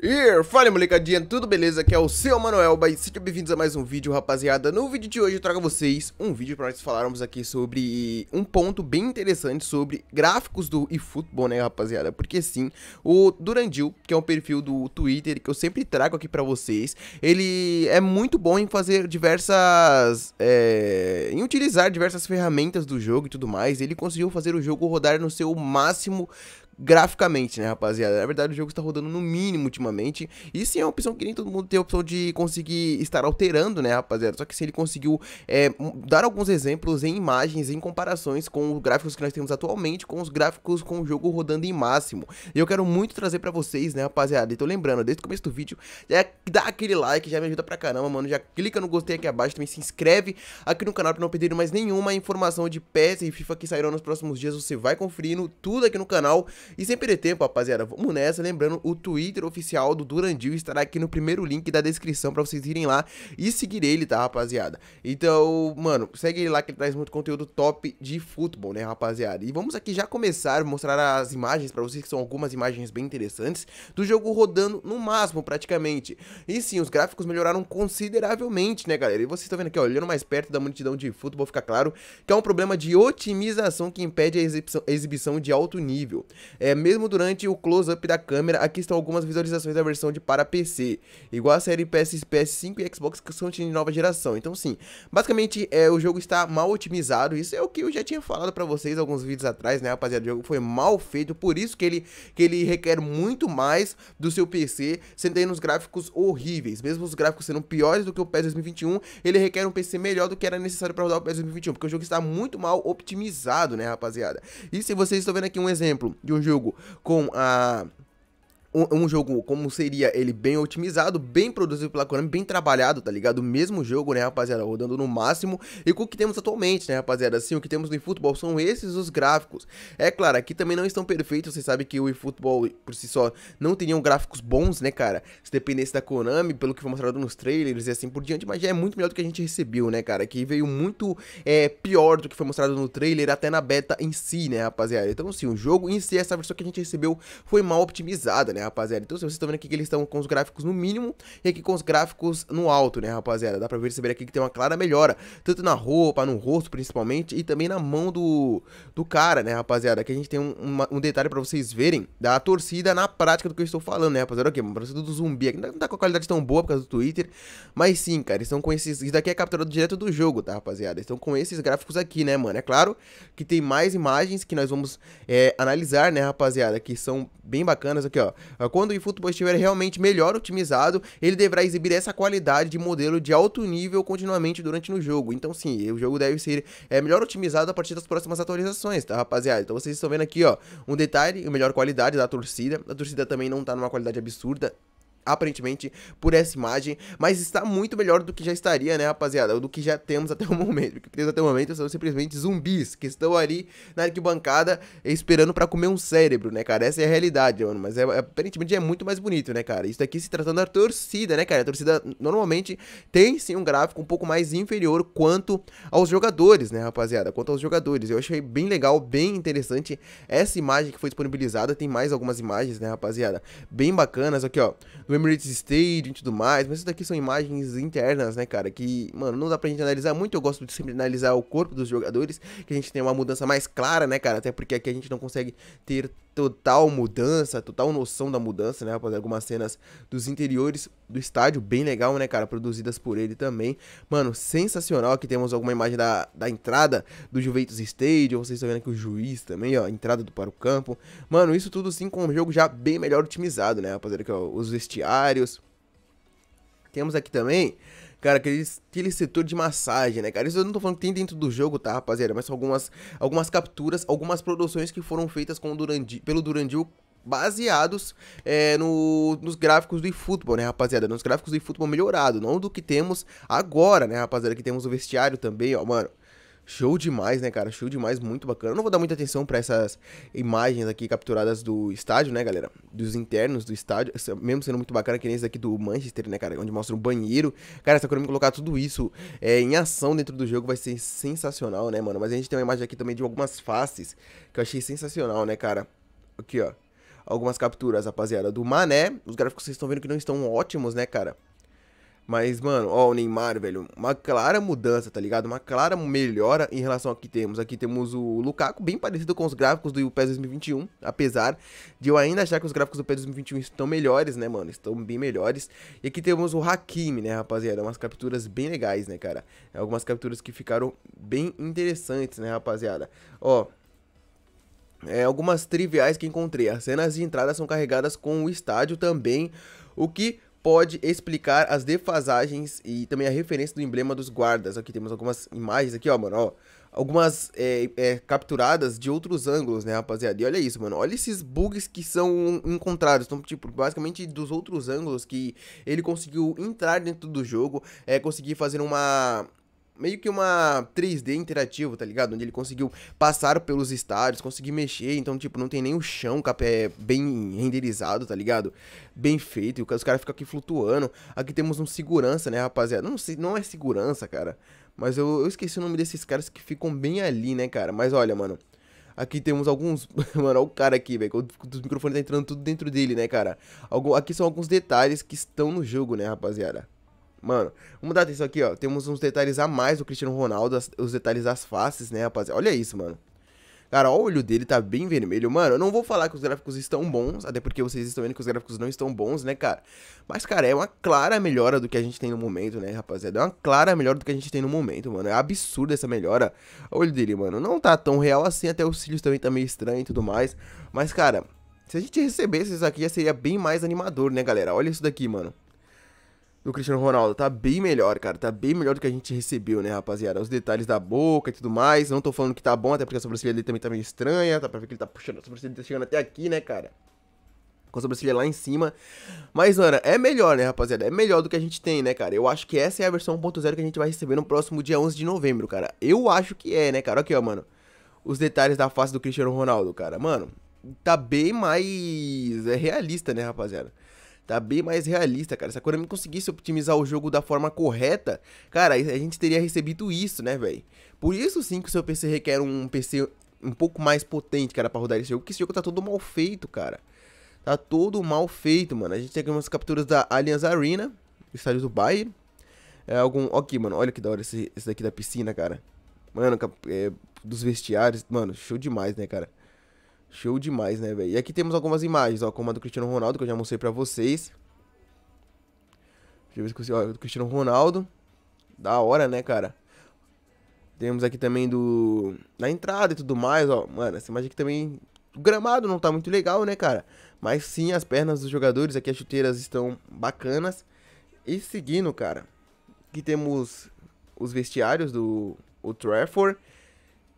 E fala molecadinha, tudo beleza? Aqui é o seu Manuel e sejam bem-vindos a mais um vídeo, rapaziada. No vídeo de hoje eu trago a vocês um vídeo para nós falarmos aqui sobre um ponto bem interessante sobre gráficos do eFootball, né, rapaziada? Porque sim, o Durandil, que é um perfil do Twitter que eu sempre trago aqui para vocês, ele é muito bom em fazer diversas... É, em utilizar diversas ferramentas do jogo e tudo mais. Ele conseguiu fazer o jogo rodar no seu máximo graficamente, né, rapaziada? Na verdade, o jogo está rodando no mínimo ultimamente. E sim, é uma opção que nem todo mundo tem a opção de conseguir estar alterando, né, rapaziada? Só que se ele conseguiu é, dar alguns exemplos em imagens, em comparações com os gráficos que nós temos atualmente, com os gráficos com o jogo rodando em máximo. E eu quero muito trazer pra vocês, né, rapaziada? Então lembrando, desde o começo do vídeo, é dá aquele like, já me ajuda pra caramba, mano. Já clica no gostei aqui abaixo, também se inscreve aqui no canal pra não perder mais nenhuma informação de PS e FIFA que sairão nos próximos dias. Você vai conferindo tudo aqui no canal. E sem perder tempo, rapaziada, vamos nessa. Lembrando, o Twitter oficial do Durandil estará aqui no primeiro link da descrição pra vocês irem lá e seguir ele, tá, rapaziada? Então, mano, segue ele lá que ele traz muito conteúdo top de futebol, né, rapaziada? E vamos aqui já começar a mostrar as imagens pra vocês, que são algumas imagens bem interessantes, do jogo rodando no máximo, praticamente. E sim, os gráficos melhoraram consideravelmente, né, galera? E vocês estão tá vendo aqui, ó, olhando mais perto da multidão de futebol, fica claro que é um problema de otimização que impede a exibição de alto nível. É, mesmo durante o close-up da câmera, aqui estão algumas visualizações da versão de para PC, igual a série PS, PS5 e Xbox que são de nova geração. Então sim, basicamente é, o jogo está mal otimizado, isso é o que eu já tinha falado para vocês alguns vídeos atrás, né rapaziada, o jogo foi mal feito, por isso que ele, que ele requer muito mais do seu PC, sendo aí nos gráficos horríveis, mesmo os gráficos sendo piores do que o PS 2021, ele requer um PC melhor do que era necessário para rodar o PS 2021, porque o jogo está muito mal otimizado né rapaziada. E se vocês estão vendo aqui um exemplo de um jogo jogo com a um, um, jogo como seria ele bem otimizado, bem produzido pela Konami, bem trabalhado, tá ligado? O mesmo jogo, né, rapaziada, rodando no máximo. E com o que temos atualmente, né, rapaziada? Assim, o que temos no eFootball são esses os gráficos. É claro, aqui também não estão perfeitos, você sabe que o eFootball por si só não teriam gráficos bons, né, cara? Se dependesse da Konami, pelo que foi mostrado nos trailers e assim por diante, mas já é muito melhor do que a gente recebeu, né, cara? Que veio muito é, pior do que foi mostrado no trailer, até na beta em si, né, rapaziada? Então, sim, o jogo em si, essa versão que a gente recebeu foi mal otimizada, né, rapaziada? Então vocês estão vendo aqui que eles estão com os gráficos no mínimo e aqui com os gráficos no alto, né, rapaziada? Dá pra perceber aqui que tem uma clara melhora, tanto na roupa, no rosto principalmente e também na mão do, do cara, né, rapaziada? Aqui a gente tem um, uma, um detalhe pra vocês verem da torcida na prática do que eu estou falando, né, rapaziada? Aqui, okay, pra torcida do zumbi aqui, não tá com a qualidade tão boa por causa do Twitter, mas sim, cara, eles estão com esses... Isso daqui é capturado direto do jogo, tá, rapaziada? Estão com esses gráficos aqui, né, mano? É claro que tem mais imagens que nós vamos é, analisar, né, rapaziada? Que são bem bacanas aqui, ó. Quando o eFootball estiver realmente melhor otimizado, ele deverá exibir essa qualidade de modelo de alto nível continuamente durante no jogo. Então sim, o jogo deve ser é, melhor otimizado a partir das próximas atualizações, tá rapaziada? Então vocês estão vendo aqui, ó, um detalhe, a melhor qualidade da torcida. A torcida também não tá numa qualidade absurda, aparentemente, por essa imagem, mas está muito melhor do que já estaria, né, rapaziada? Do que já temos até o momento. O que temos até o momento são simplesmente zumbis que estão ali na arquibancada esperando para comer um cérebro, né, cara? Essa é a realidade, mano. Mas é, é aparentemente é muito mais bonito, né, cara? Isso aqui se tratando da torcida, né, cara? A torcida normalmente tem sim um gráfico um pouco mais inferior quanto aos jogadores, né, rapaziada? Quanto aos jogadores. Eu achei bem legal, bem interessante essa imagem que foi disponibilizada. Tem mais algumas imagens, né, rapaziada? Bem bacanas. Aqui, ó. Emirates Stadium e tudo mais, mas isso daqui são imagens internas, né, cara, que, mano, não dá pra gente analisar muito, eu gosto de sempre analisar o corpo dos jogadores, que a gente tem uma mudança mais clara, né, cara, até porque aqui a gente não consegue ter total mudança, total noção da mudança, né, rapaziada? Algumas cenas dos interiores do estádio, bem legal, né, cara? Produzidas por ele também. Mano, sensacional. Aqui temos alguma imagem da, da entrada do Juventus Stadium. Vocês estão vendo aqui o juiz também, ó. Entrada do, para o campo. Mano, isso tudo sim com um jogo já bem melhor otimizado, né, rapaziada? Aqui, ó, é os vestiários. Temos aqui também cara, aquele, aquele setor de massagem, né, cara? Isso eu não tô falando que tem dentro do jogo, tá, rapaziada? Mas algumas, algumas capturas, algumas produções que foram feitas com pelo Durandil baseados é, no, nos gráficos do eFootball, né, rapaziada? Nos gráficos do eFootball melhorado, não do que temos agora, né, rapaziada? Que temos o vestiário também, ó, mano. Show demais, né, cara? Show demais, muito bacana. Eu não vou dar muita atenção para essas imagens aqui capturadas do estádio, né, galera? Dos internos do estádio, mesmo sendo muito bacana, que nem esse aqui do Manchester, né, cara? Onde mostra o banheiro. Cara, se eu Konami colocar tudo isso é, em ação dentro do jogo vai ser sensacional, né, mano? Mas a gente tem uma imagem aqui também de algumas faces que eu achei sensacional, né, cara? Aqui, ó. Algumas capturas, rapaziada, do Mané. Os gráficos vocês estão vendo que não estão ótimos, né, cara? Mas, mano, ó, o Neymar, velho, uma clara mudança, tá ligado? Uma clara melhora em relação ao que temos. Aqui temos o Lukaku, bem parecido com os gráficos do PES 2021, apesar de eu ainda achar que os gráficos do PES 2021 estão melhores, né, mano? Estão bem melhores. E aqui temos o Hakimi, né, rapaziada? Umas capturas bem legais, né, cara? É algumas capturas que ficaram bem interessantes, né, rapaziada? Ó, é, algumas triviais que encontrei. As cenas de entrada são carregadas com o estádio também, o que pode explicar as defasagens e também a referência do emblema dos guardas. Aqui temos algumas imagens aqui, ó, mano, ó. Algumas é, é, capturadas de outros ângulos, né, rapaziada? E olha isso, mano. Olha esses bugs que são encontrados. Então, tipo, basicamente dos outros ângulos que ele conseguiu entrar dentro do jogo, é, conseguir fazer uma, meio que uma 3D interativo, tá ligado? Onde ele conseguiu passar pelos estádios, conseguir mexer, então, tipo, não tem nem o chão, é bem renderizado, tá ligado? Bem feito, e os caras ficam aqui flutuando. Aqui temos um segurança, né, rapaziada? Não, não é segurança, cara, mas eu, eu esqueci o nome desses caras que ficam bem ali, né, cara? Mas olha, mano... Aqui temos alguns. Mano, olha o cara aqui, velho. Os microfones tá entrando tudo dentro dele, né, cara? Algum... Aqui são alguns detalhes que estão no jogo, né, rapaziada? Mano, vamos dar atenção aqui, ó. Temos uns detalhes a mais do Cristiano Ronaldo, as, os detalhes das faces, né, rapaziada? Olha isso, mano. Cara, ó, o olho dele tá bem vermelho. Mano, eu não vou falar que os gráficos estão bons, até porque vocês estão vendo que os gráficos não estão bons, né, cara? Mas, cara, é uma clara melhora do que a gente tem no momento, né, rapaziada? É uma clara melhora do que a gente tem no momento, mano. É absurda essa melhora. O olho dele, mano, não tá tão real assim, até os cílios também tá meio estranho e tudo mais. Mas, cara, se a gente recebesse isso aqui, já seria bem mais animador, né, galera? Olha isso daqui, mano do Cristiano Ronaldo. Tá bem melhor, cara. Tá bem melhor do que a gente recebeu, né, rapaziada? Os detalhes da boca e tudo mais. Não tô falando que tá bom, até porque a sobrancelha dele também tá meio estranha. Tá pra ver que ele tá puxando a sobrancelha tá chegando até aqui, né, cara? Com a sobrancelha lá em cima. Mas, mano, é melhor, né, rapaziada? É melhor do que a gente tem, né, cara? Eu acho que essa é a versão 1.0 que a gente vai receber no próximo dia 11 de novembro, cara. Eu acho que é, né, cara? Aqui, ó, mano. Os detalhes da face do Cristiano Ronaldo, cara. Mano, tá bem mais é realista, né, rapaziada? tá bem mais realista, cara. Se a Konami conseguisse optimizar o jogo da forma correta, cara, a gente teria recebido isso, né, velho? Por isso sim que o seu PC requer um PC um pouco mais potente, cara, pra rodar esse jogo, porque esse jogo tá todo mal feito, cara. Tá todo mal feito, mano. A gente tem aqui umas capturas da Allianz Arena, estádio do Bayern. É algum... Aqui, mano, olha que da hora esse, esse daqui da piscina, cara. Mano, é, dos vestiários, mano, show demais, né, cara? Show demais, né, velho? E aqui temos algumas imagens, ó, como a do Cristiano Ronaldo, que eu já mostrei pra vocês. Deixa eu ver se consigo, ó, do Cristiano Ronaldo. Da hora, né, cara? Temos aqui também do... Na entrada e tudo mais, ó. Mano, essa imagem aqui também... O gramado não tá muito legal, né, cara? Mas sim, as pernas dos jogadores aqui, as chuteiras estão bacanas. E seguindo, cara, aqui temos os vestiários do o Trafford.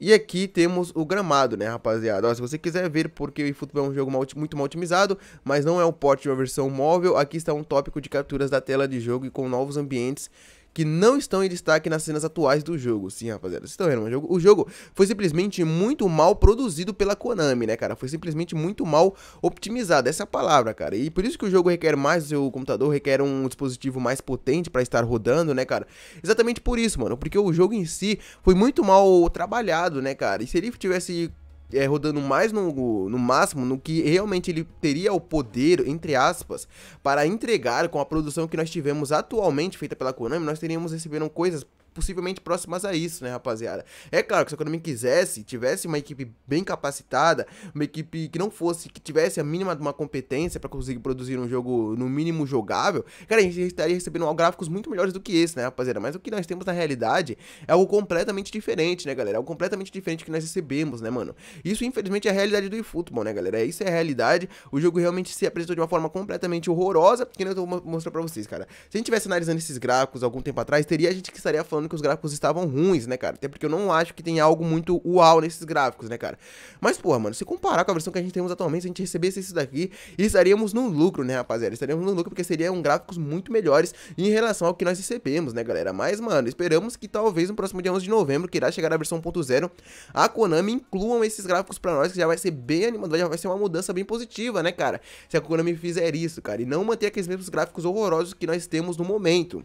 E aqui temos o gramado, né, rapaziada? Ó, se você quiser ver, porque o eFootball é um jogo mal, muito mal otimizado, mas não é o porte de uma versão móvel, aqui está um tópico de capturas da tela de jogo e com novos ambientes que não estão em destaque nas cenas atuais do jogo. Sim, rapaziada, vocês estão vendo, o jogo, o jogo foi simplesmente muito mal produzido pela Konami, né, cara? Foi simplesmente muito mal optimizado, essa é a palavra, cara. E por isso que o jogo requer mais o seu computador, requer um dispositivo mais potente para estar rodando, né, cara? Exatamente por isso, mano, porque o jogo em si foi muito mal trabalhado, né, cara? E se ele tivesse é, rodando mais no, no máximo no que realmente ele teria o poder, entre aspas, para entregar com a produção que nós tivemos atualmente feita pela Konami, nós teríamos recebido coisas possivelmente próximas a isso, né, rapaziada? É claro que se a economia quisesse, tivesse uma equipe bem capacitada, uma equipe que não fosse, que tivesse a mínima de uma competência para conseguir produzir um jogo no mínimo jogável, cara, a gente estaria recebendo gráficos muito melhores do que esse, né, rapaziada? Mas o que nós temos na realidade é algo completamente diferente, né, galera? É algo completamente diferente que nós recebemos, né, mano? Isso, infelizmente, é a realidade do eFootball, né, galera? Isso é a realidade. O jogo realmente se apresentou de uma forma completamente horrorosa, que nem eu vou mostrar pra vocês, cara. Se a gente tivesse analisando esses gráficos algum tempo atrás, teria a gente que estaria falando falando que os gráficos estavam ruins, né, cara? Até porque eu não acho que tem algo muito uau nesses gráficos, né, cara? Mas, porra, mano, se comparar com a versão que a gente temos atualmente, se a gente recebesse isso daqui, estaríamos no lucro, né, rapaziada? Estaríamos no lucro porque seriam gráficos muito melhores em relação ao que nós recebemos, né, galera? Mas, mano, esperamos que talvez no próximo dia 11 de novembro, que irá chegar a versão 1.0, a Konami incluam esses gráficos pra nós, que já vai ser bem animador, já vai ser uma mudança bem positiva, né, cara? Se a Konami fizer isso, cara, e não manter aqueles mesmos gráficos horrorosos que nós temos no momento.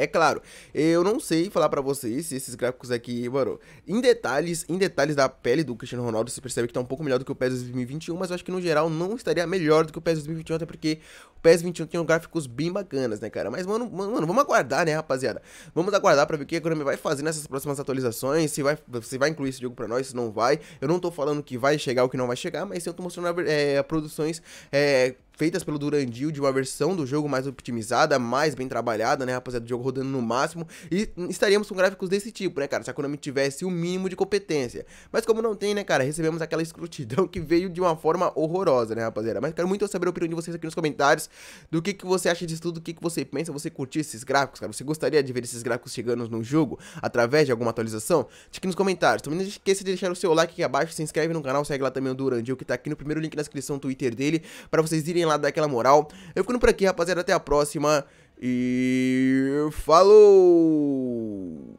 É claro, eu não sei falar para vocês se esses gráficos aqui, mano, em detalhes, em detalhes da pele do Cristiano Ronaldo, você percebe que tá um pouco melhor do que o PES 2021, mas eu acho que no geral não estaria melhor do que o PES 2021, até porque o PES 21 tem gráficos bem bacanas, né, cara? Mas, mano, mano, vamos aguardar, né, rapaziada? Vamos aguardar para ver o que a Konami vai fazer nessas próximas atualizações, se vai, se vai incluir esse jogo para nós, se não vai. Eu não tô falando que vai chegar ou que não vai chegar, mas eu tô mostrando é, produções é, feitas pelo Durandil de uma versão do jogo mais optimizada, mais bem trabalhada, né, rapaziada? O jogo rodando no máximo. E estaríamos com gráficos desse tipo, né, cara? Se a Konami tivesse o mínimo de competência. Mas como não tem, né, cara? Recebemos aquela escrutidão que veio de uma forma horrorosa, né, rapaziada? Mas quero muito saber a opinião de vocês aqui nos comentários. Do que, que você acha disso tudo, o que, que você pensa, você curtir esses gráficos, cara? Você gostaria de ver esses gráficos chegando no jogo através de alguma atualização? Diga aqui nos comentários. Também não esqueça de deixar o seu like aqui abaixo, se inscreve no canal, segue lá também o Durandil, que tá aqui no primeiro link na descrição do Twitter dele, para vocês irem lá, dá aquela moral. Eu ficando por aqui, rapaziada. Até a próxima. E. Falou!